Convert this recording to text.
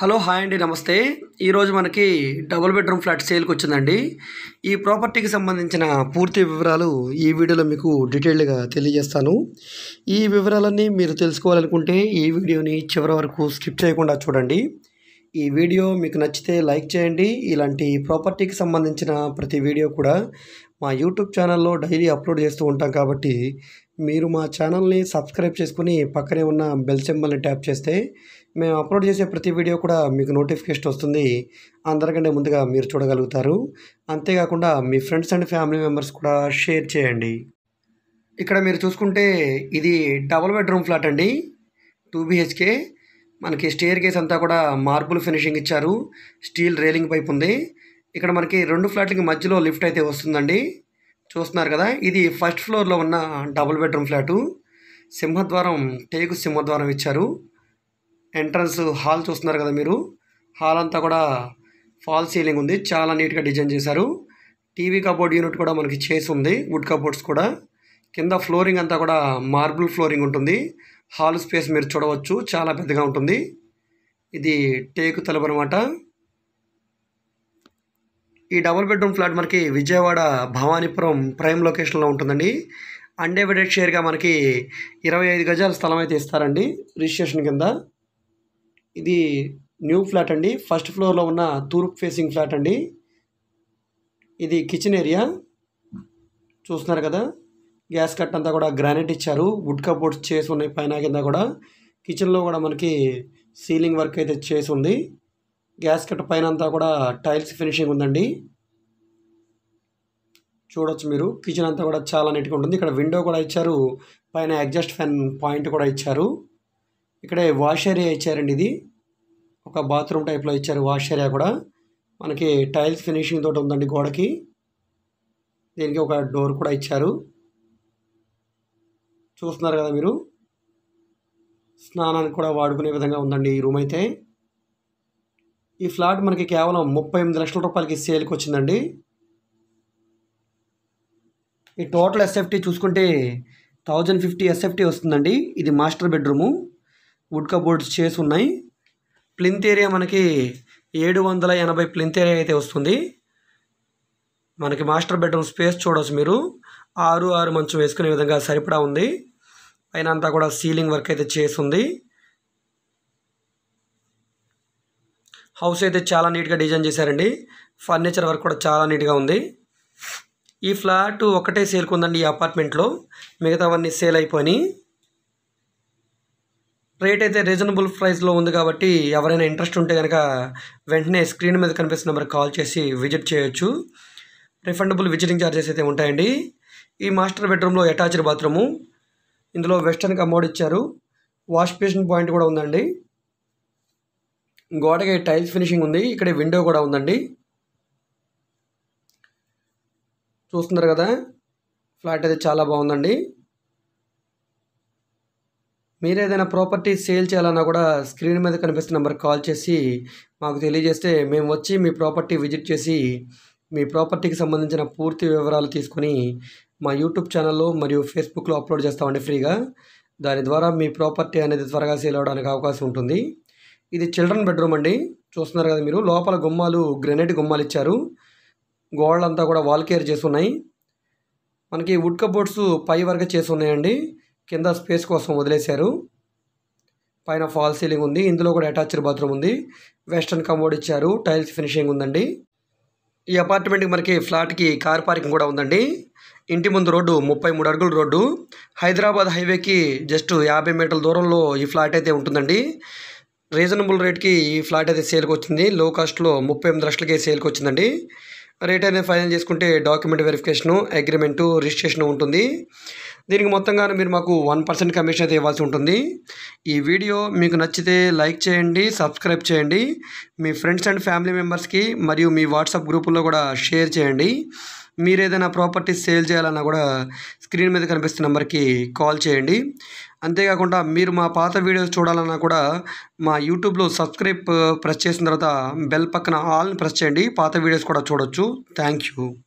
hello hi అండి నమస్తే ఈరోజు మనకి డబుల్ బెడ్రూమ్ ఫ్లాట్ సేల్కి వచ్చిందండి ఈ ప్రాపర్టీకి సంబంధించిన పూర్తి వివరాలు ఈ వీడియోలో మీకు డీటెయిల్డ్గా తెలియజేస్తాను ఈ వివరాలన్నీ మీరు తెలుసుకోవాలనుకుంటే ఈ వీడియోని చివరి వరకు స్కిప్ చేయకుండా చూడండి ఈ వీడియో మీకు నచ్చితే లైక్ చేయండి ఇలాంటి ప్రాపర్టీకి సంబంధించిన ప్రతి వీడియో కూడా మా యూట్యూబ్ ఛానల్లో డైలీ అప్లోడ్ చేస్తూ ఉంటాం కాబట్టి మీరు మా ఛానల్ని సబ్స్క్రైబ్ చేసుకుని పక్కనే ఉన్న బెల్ సింబల్ని ట్యాప్ చేస్తే మేము అప్లోడ్ చేసే ప్రతి వీడియో కూడా మీకు నోటిఫికేషన్ వస్తుంది అందరికంటే ముందుగా మీరు చూడగలుగుతారు అంతేకాకుండా మీ ఫ్రెండ్స్ అండ్ ఫ్యామిలీ మెంబర్స్ కూడా షేర్ చేయండి ఇక్కడ మీరు చూసుకుంటే ఇది డబుల్ బెడ్రూమ్ ఫ్లాట్ అండి టూ బిహెచ్కే మనకి స్టేర్ కేస్ అంతా కూడా మార్బుల్ ఫినిషింగ్ ఇచ్చారు స్టీల్ రేలింగ్ పైప్ ఉంది ఇక్కడ మనకి రెండు ఫ్లాట్లకి మధ్యలో లిఫ్ట్ అయితే వస్తుందండి చూస్తున్నారు కదా ఇది ఫస్ట్ ఫ్లోర్లో ఉన్న డబుల్ బెడ్రూమ్ ఫ్లాటు సింహద్వారం టేకు సింహద్వారం ఇచ్చారు ఎంట్రన్స్ హాల్ చూస్తున్నారు కదా మీరు హాల్ అంతా కూడా ఫాల్ సీలింగ్ ఉంది చాలా నీట్గా డిజైన్ చేశారు టీవీ కబోర్డ్ యూనిట్ కూడా మనకి చేసి ఉంది వుడ్ కబోర్డ్స్ కూడా కింద ఫ్లోరింగ్ అంతా కూడా మార్బుల్ ఫ్లోరింగ్ ఉంటుంది హాల్ స్పేస్ మీరు చూడవచ్చు చాలా పెద్దగా ఉంటుంది ఇది టేకు తలుపు అనమాట ఈ డబుల్ బెడ్రూమ్ ఫ్లాట్ మనకి విజయవాడ భవానీపురం ప్రైమ్ లొకేషన్లో ఉంటుందండి అన్డివైడెడ్ షేర్గా మనకి ఇరవై ఐదు గజాల స్థలం అయితే ఇస్తారండి రిజిస్ట్రేషన్ కింద ఇది న్యూ ఫ్లాట్ అండి ఫస్ట్ ఫ్లోర్లో ఉన్న తూర్పు ఫేసింగ్ ఫ్లాట్ అండి ఇది కిచెన్ ఏరియా చూస్తున్నారు కదా గ్యాస్ కట్ అంతా కూడా గ్రానైట్ ఇచ్చారు వుడ్ కబోర్డ్స్ చేసి ఉన్నాయి పైన కింద కూడా కిచెన్లో కూడా మనకి సీలింగ్ వర్క్ అయితే చేసి ఉంది గ్యాస్ కట్ పైన అంతా కూడా టైల్స్ ఫినిషింగ్ ఉందండి చూడొచ్చు మీరు కిచెన్ అంతా కూడా చాలా నీట్గా ఉంటుంది ఇక్కడ విండో కూడా ఇచ్చారు పైన అడ్జస్ట్ ఫ్యాన్ పాయింట్ కూడా ఇచ్చారు ఇక్కడే వాష్ ఏరియా ఇచ్చారండి ఇది ఒక బాత్రూమ్ టైప్లో ఇచ్చారు వాష్ ఏరియా కూడా మనకి టైల్స్ ఫినిషింగ్ తోటి ఉందండి గోడకి దీనికి ఒక డోర్ కూడా ఇచ్చారు చూస్తున్నారు కదా మీరు స్నానానికి కూడా వాడుకునే విధంగా ఉందండి ఈ రూమ్ అయితే ఈ ఫ్లాట్ మనకి కేవలం ముప్పై ఎనిమిది లక్షల రూపాయలకి సేల్కి వచ్చిందండి ఈ టోటల్ ఎస్ఎఫ్టీ చూసుకుంటే థౌజండ్ ఫిఫ్టీ ఎస్ఎఫ్టీ వస్తుందండి ఇది మాస్టర్ బెడ్రూము వుడ్ కబోర్డ్స్ చేసి ఉన్నాయి ప్లింత్ ఏరియా మనకి ఏడు వందల ఎనభై ప్లింత్ ఏరియా అయితే వస్తుంది మనకి మాస్టర్ బెడ్రూమ్ స్పేస్ చూడవచ్చు మీరు ఆరు ఆరు మంచం వేసుకునే విధంగా సరిపడా ఉంది పైన అంతా కూడా సీలింగ్ వర్క్ అయితే ఉంది హౌస్ అయితే చాలా నీట్గా డిజైన్ చేశారండి ఫర్నిచర్ వర్క్ కూడా చాలా నీట్గా ఉంది ఈ ఫ్లాట్ ఒకటే ఉందండి ఈ అపార్ట్మెంట్లో మిగతావన్నీ సేల్ అయిపోయి రేట్ అయితే రీజనబుల్ ప్రైస్లో ఉంది కాబట్టి ఎవరైనా ఇంట్రెస్ట్ ఉంటే కనుక వెంటనే స్క్రీన్ మీద కనిపిస్తున్న నెంబర్ కాల్ చేసి విజిట్ చేయొచ్చు రిఫండబుల్ విజిటింగ్ ఛార్జెస్ అయితే ఉంటాయండి ఈ మాస్టర్ బెడ్రూమ్లో అటాచ్డ్ బాత్రూము ఇందులో వెస్టర్న్ కమోడ్ ఇచ్చారు వాష్ బేసిన్ పాయింట్ కూడా ఉందండి గోడకి టైల్స్ ఫినిషింగ్ ఉంది ఇక్కడ విండో కూడా ఉందండి చూస్తున్నారు కదా ఫ్లాట్ అయితే చాలా బాగుందండి మీరు ఏదైనా ప్రాపర్టీ సేల్ చేయాలన్నా కూడా స్క్రీన్ మీద కనిపిస్తున్న నెంబర్కి కాల్ చేసి మాకు తెలియజేస్తే మేము వచ్చి మీ ప్రాపర్టీ విజిట్ చేసి మీ ప్రాపర్టీకి సంబంధించిన పూర్తి వివరాలు తీసుకొని మా యూట్యూబ్ ఛానల్లో మరియు ఫేస్బుక్లో అప్లోడ్ చేస్తామండి ఫ్రీగా దాని ద్వారా మీ ప్రాపర్టీ అనేది త్వరగా సేల్ అవడానికి అవకాశం ఉంటుంది ఇది చిల్డ్రన్ బెడ్రూమ్ అండి చూస్తున్నారు కదా మీరు లోపల గుమ్మాలు గ్రెనైట్ గుమ్మాలు ఇచ్చారు గోడలంతా కూడా వాల్ కేర్ చేసి ఉన్నాయి మనకి వుడ్ కబోర్డ్స్ పై వరకు చేసి ఉన్నాయండి కింద స్పేస్ కోసం వదిలేశారు పైన ఫాల్ సీలింగ్ ఉంది ఇందులో కూడా అటాచ్డ్ బాత్రూమ్ ఉంది వెస్ట్రన్ కమోడ్ ఇచ్చారు టైల్స్ ఫినిషింగ్ ఉందండి ఈ అపార్ట్మెంట్కి మనకి ఫ్లాట్కి కార్ పార్కింగ్ కూడా ఉందండి ఇంటి ముందు రోడ్డు ముప్పై మూడు అడుగుల రోడ్డు హైదరాబాద్ హైవేకి జస్ట్ యాభై మీటర్ల దూరంలో ఈ ఫ్లాట్ అయితే ఉంటుందండి రీజనబుల్ రేట్కి ఈ ఫ్లాట్ అయితే సేల్కి వచ్చింది లో కాస్ట్లో ముప్పై ఎనిమిది లక్షలకే సేల్కి వచ్చిందండి రేట్ అనేది ఫైనల్ చేసుకుంటే డాక్యుమెంట్ వెరిఫికేషను అగ్రిమెంటు రిజిస్ట్రేషన్ ఉంటుంది దీనికి మొత్తంగా మీరు మాకు వన్ పర్సెంట్ కమిషన్ అయితే ఇవ్వాల్సి ఉంటుంది ఈ వీడియో మీకు నచ్చితే లైక్ చేయండి సబ్స్క్రైబ్ చేయండి మీ ఫ్రెండ్స్ అండ్ ఫ్యామిలీ మెంబర్స్కి మరియు మీ వాట్సాప్ గ్రూపుల్లో కూడా షేర్ చేయండి మీరు ఏదైనా ప్రాపర్టీస్ సేల్ చేయాలన్నా కూడా స్క్రీన్ మీద కనిపిస్తున్న నెంబర్కి కాల్ చేయండి అంతేకాకుండా మీరు మా పాత వీడియోస్ చూడాలన్నా కూడా మా యూట్యూబ్లో సబ్స్క్రైబ్ ప్రెస్ చేసిన తర్వాత బెల్ పక్కన ఆల్ని ప్రెస్ చేయండి పాత వీడియోస్ కూడా చూడొచ్చు థ్యాంక్ యూ